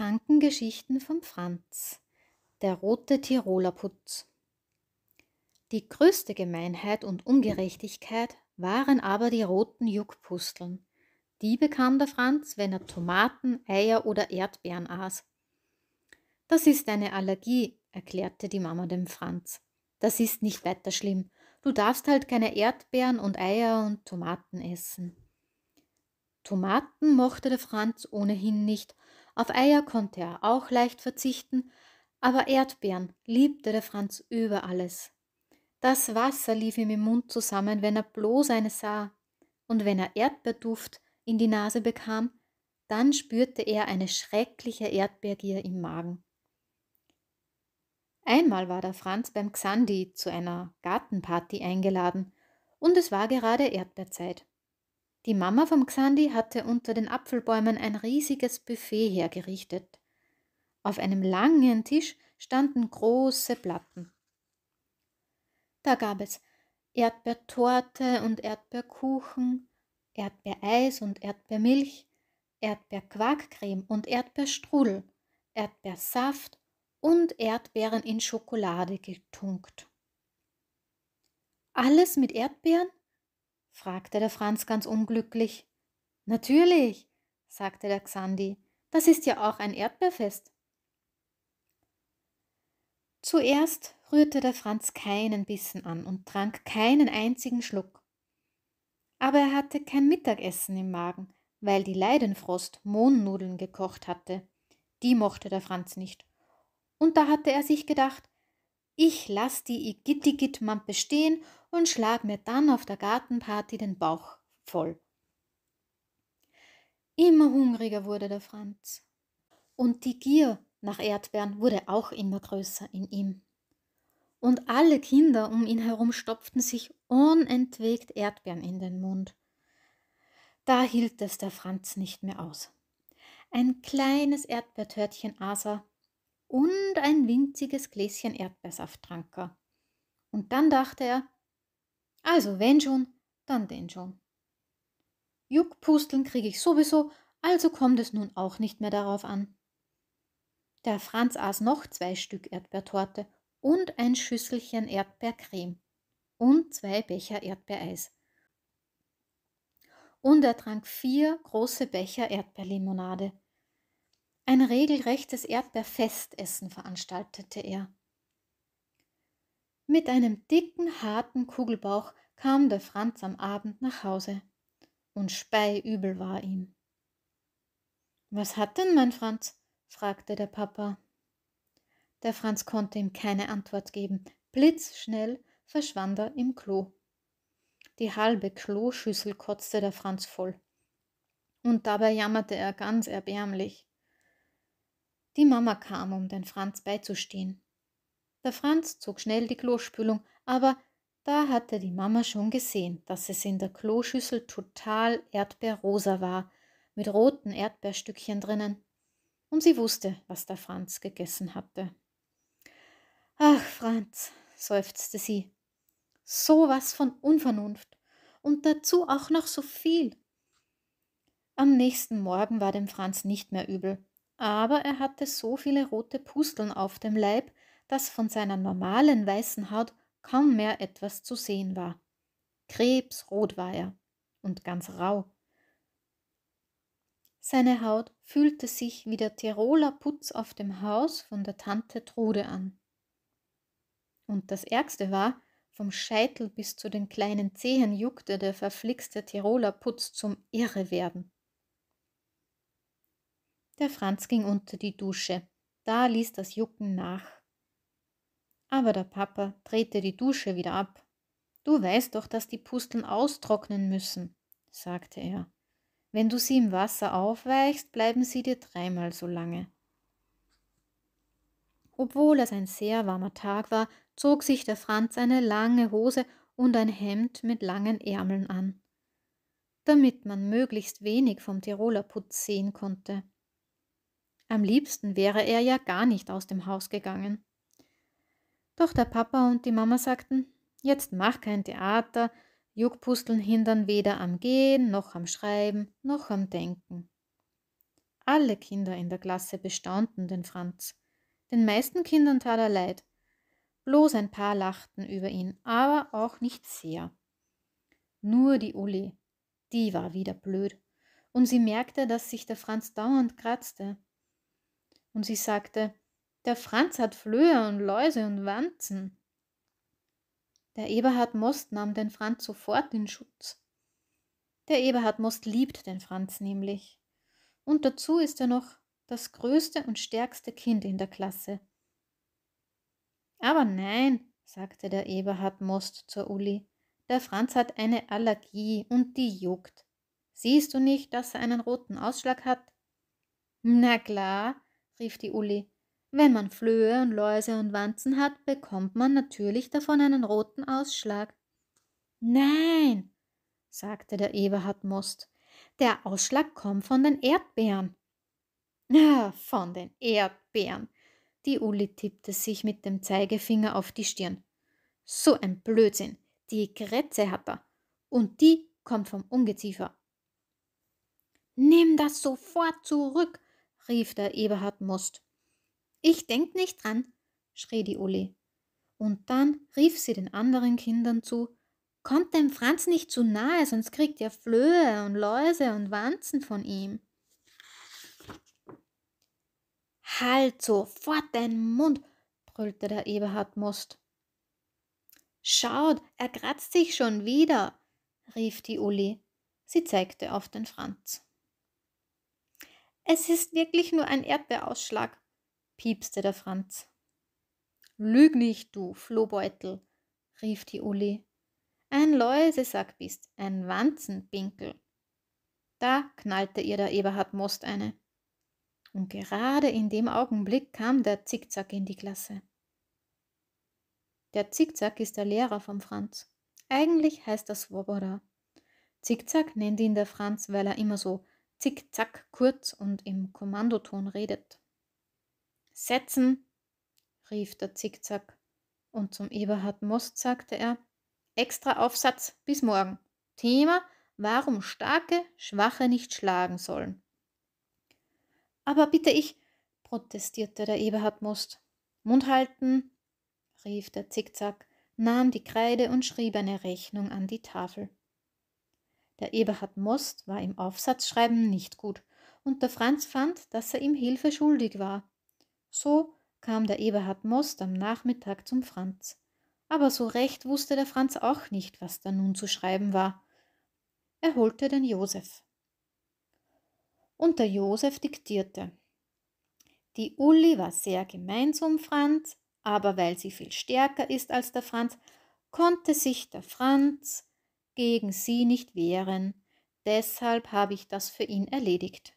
bekannten von Franz. Der rote Tiroler Putz. Die größte Gemeinheit und Ungerechtigkeit waren aber die roten Juckpusteln. Die bekam der Franz, wenn er Tomaten, Eier oder Erdbeeren aß. Das ist eine Allergie, erklärte die Mama dem Franz. Das ist nicht weiter schlimm. Du darfst halt keine Erdbeeren und Eier und Tomaten essen. Tomaten mochte der Franz ohnehin nicht, auf Eier konnte er auch leicht verzichten, aber Erdbeeren liebte der Franz über alles. Das Wasser lief ihm im Mund zusammen, wenn er bloß eine sah, und wenn er Erdbeerduft in die Nase bekam, dann spürte er eine schreckliche Erdbeergier im Magen. Einmal war der Franz beim Xandi zu einer Gartenparty eingeladen, und es war gerade Erdbeerzeit. Die Mama vom Xandi hatte unter den Apfelbäumen ein riesiges Buffet hergerichtet. Auf einem langen Tisch standen große Platten. Da gab es Erdbeertorte und Erdbeerkuchen, Erdbeereis und Erdbeermilch, Erdbeerquarkcreme und Erdbeerstrudel, Erdbeersaft und Erdbeeren in Schokolade getunkt. Alles mit Erdbeeren fragte der Franz ganz unglücklich. Natürlich, sagte der Xandi, das ist ja auch ein Erdbeerfest. Zuerst rührte der Franz keinen Bissen an und trank keinen einzigen Schluck. Aber er hatte kein Mittagessen im Magen, weil die Leidenfrost Mohnnudeln gekocht hatte. Die mochte der Franz nicht. Und da hatte er sich gedacht, ich lass die Igittigit-Mampe stehen und schlag mir dann auf der Gartenparty den Bauch voll. Immer hungriger wurde der Franz. Und die Gier nach Erdbeeren wurde auch immer größer in ihm. Und alle Kinder um ihn herum stopften sich unentwegt Erdbeeren in den Mund. Da hielt es der Franz nicht mehr aus. Ein kleines Erdbeertörtchen aß er und ein winziges Gläschen Erdbeersaft trank er. Und dann dachte er, also, wenn schon, dann denn schon. Juckpusteln kriege ich sowieso, also kommt es nun auch nicht mehr darauf an. Der Franz aß noch zwei Stück Erdbeertorte und ein Schüsselchen Erdbeercreme und zwei Becher Erdbeereis. Und er trank vier große Becher Erdbeerlimonade. Ein regelrechtes Erdbeerfestessen veranstaltete er. Mit einem dicken, harten Kugelbauch kam der Franz am Abend nach Hause und speiübel war ihm. Was hat denn mein Franz? fragte der Papa. Der Franz konnte ihm keine Antwort geben. Blitzschnell verschwand er im Klo. Die halbe Kloschüssel kotzte der Franz voll. Und dabei jammerte er ganz erbärmlich. Die Mama kam, um den Franz beizustehen. Der Franz zog schnell die Klospülung, aber da hatte die Mama schon gesehen, dass es in der Kloschüssel total erdbeerrosa war, mit roten Erdbeerstückchen drinnen. Und sie wusste, was der Franz gegessen hatte. Ach, Franz, seufzte sie, so was von Unvernunft und dazu auch noch so viel. Am nächsten Morgen war dem Franz nicht mehr übel, aber er hatte so viele rote Pusteln auf dem Leib, dass von seiner normalen weißen Haut kaum mehr etwas zu sehen war. Krebsrot war er und ganz rau. Seine Haut fühlte sich wie der Tiroler Putz auf dem Haus von der Tante Trude an. Und das Ärgste war, vom Scheitel bis zu den kleinen Zehen juckte der verflixte Tiroler Putz zum Irrewerden. Der Franz ging unter die Dusche. Da ließ das Jucken nach. Aber der Papa drehte die Dusche wieder ab. Du weißt doch, dass die Pusteln austrocknen müssen, sagte er. Wenn du sie im Wasser aufweichst, bleiben sie dir dreimal so lange. Obwohl es ein sehr warmer Tag war, zog sich der Franz eine lange Hose und ein Hemd mit langen Ärmeln an, damit man möglichst wenig vom Tiroler Putz sehen konnte. Am liebsten wäre er ja gar nicht aus dem Haus gegangen. Doch der Papa und die Mama sagten, jetzt mach kein Theater, Juckpusteln hindern weder am Gehen noch am Schreiben noch am Denken. Alle Kinder in der Klasse bestaunten den Franz. Den meisten Kindern tat er leid. Bloß ein paar lachten über ihn, aber auch nicht sehr. Nur die Uli, die war wieder blöd. Und sie merkte, dass sich der Franz dauernd kratzte. Und sie sagte, der Franz hat Flöhe und Läuse und Wanzen. Der Eberhard Most nahm den Franz sofort in Schutz. Der Eberhard Most liebt den Franz nämlich. Und dazu ist er noch das größte und stärkste Kind in der Klasse. Aber nein, sagte der Eberhard Most zur Uli, der Franz hat eine Allergie und die juckt. Siehst du nicht, dass er einen roten Ausschlag hat? Na klar, rief die Uli, wenn man Flöhe und Läuse und Wanzen hat, bekommt man natürlich davon einen roten Ausschlag. Nein, sagte der Eberhard Most, der Ausschlag kommt von den Erdbeeren. von den Erdbeeren. Die Uli tippte sich mit dem Zeigefinger auf die Stirn. So ein Blödsinn. Die Kretze hat er. Und die kommt vom Ungeziefer. Nimm das sofort zurück, rief der Eberhard Most. Ich denk nicht dran, schrie die Uli. Und dann rief sie den anderen Kindern zu, Kommt dem Franz nicht zu nahe, sonst kriegt ihr Flöhe und Läuse und Wanzen von ihm. Halt sofort deinen Mund, brüllte der Eberhard Most. Schaut, er kratzt sich schon wieder, rief die Uli. Sie zeigte auf den Franz. Es ist wirklich nur ein Erdbeerausschlag, piepste der Franz. Lüg nicht, du Flohbeutel, rief die Uli. Ein Läusesack bist, ein Wanzenpinkel. Da knallte ihr der Eberhard Most eine. Und gerade in dem Augenblick kam der Zickzack in die Klasse. Der Zickzack ist der Lehrer vom Franz. Eigentlich heißt er Swoboda. Zickzack nennt ihn der Franz, weil er immer so zickzack kurz und im Kommandoton redet. Setzen, rief der Zickzack, und zum Eberhard Most sagte er, extra Aufsatz bis morgen. Thema, warum starke Schwache nicht schlagen sollen. Aber bitte ich, protestierte der Eberhard Most. Mund halten, rief der Zickzack, nahm die Kreide und schrieb eine Rechnung an die Tafel. Der Eberhard Most war im Aufsatzschreiben nicht gut, und der Franz fand, dass er ihm Hilfe schuldig war. So kam der Eberhard Most am Nachmittag zum Franz. Aber so recht wusste der Franz auch nicht, was da nun zu schreiben war. Er holte den Josef. Und der Josef diktierte. Die Uli war sehr gemein zum Franz, aber weil sie viel stärker ist als der Franz, konnte sich der Franz gegen sie nicht wehren. Deshalb habe ich das für ihn erledigt.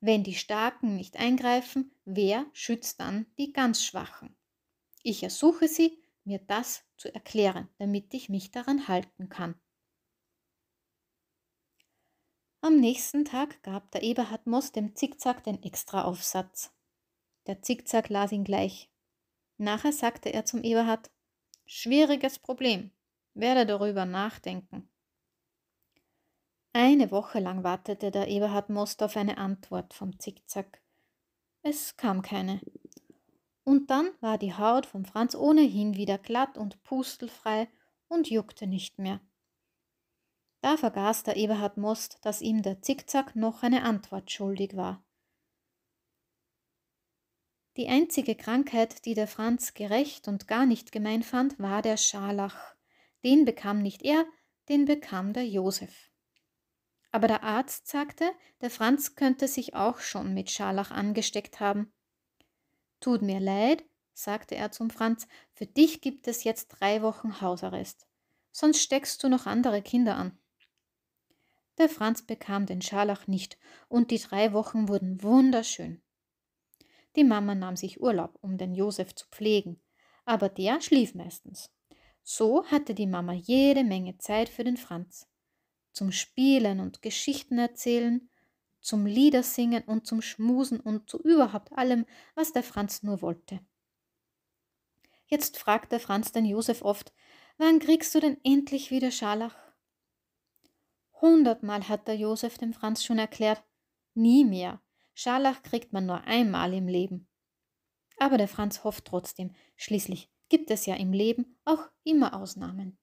Wenn die Starken nicht eingreifen, wer schützt dann die ganz Schwachen? Ich ersuche Sie, mir das zu erklären, damit ich mich daran halten kann. Am nächsten Tag gab der Eberhard Moss dem Zickzack den Extraaufsatz. Der Zickzack las ihn gleich. Nachher sagte er zum Eberhard: Schwieriges Problem, werde darüber nachdenken. Eine Woche lang wartete der Eberhard Most auf eine Antwort vom Zickzack. Es kam keine. Und dann war die Haut von Franz ohnehin wieder glatt und pustelfrei und juckte nicht mehr. Da vergaß der Eberhard Most, dass ihm der Zickzack noch eine Antwort schuldig war. Die einzige Krankheit, die der Franz gerecht und gar nicht gemein fand, war der Scharlach. Den bekam nicht er, den bekam der Josef. Aber der Arzt sagte, der Franz könnte sich auch schon mit Scharlach angesteckt haben. Tut mir leid, sagte er zum Franz, für dich gibt es jetzt drei Wochen Hausarrest. Sonst steckst du noch andere Kinder an. Der Franz bekam den Scharlach nicht und die drei Wochen wurden wunderschön. Die Mama nahm sich Urlaub, um den Josef zu pflegen, aber der schlief meistens. So hatte die Mama jede Menge Zeit für den Franz zum Spielen und Geschichten erzählen, zum Liedersingen und zum Schmusen und zu überhaupt allem, was der Franz nur wollte. Jetzt fragt der Franz den Josef oft, wann kriegst du denn endlich wieder Scharlach? Hundertmal hat der Josef dem Franz schon erklärt, nie mehr. Scharlach kriegt man nur einmal im Leben. Aber der Franz hofft trotzdem, schließlich gibt es ja im Leben auch immer Ausnahmen.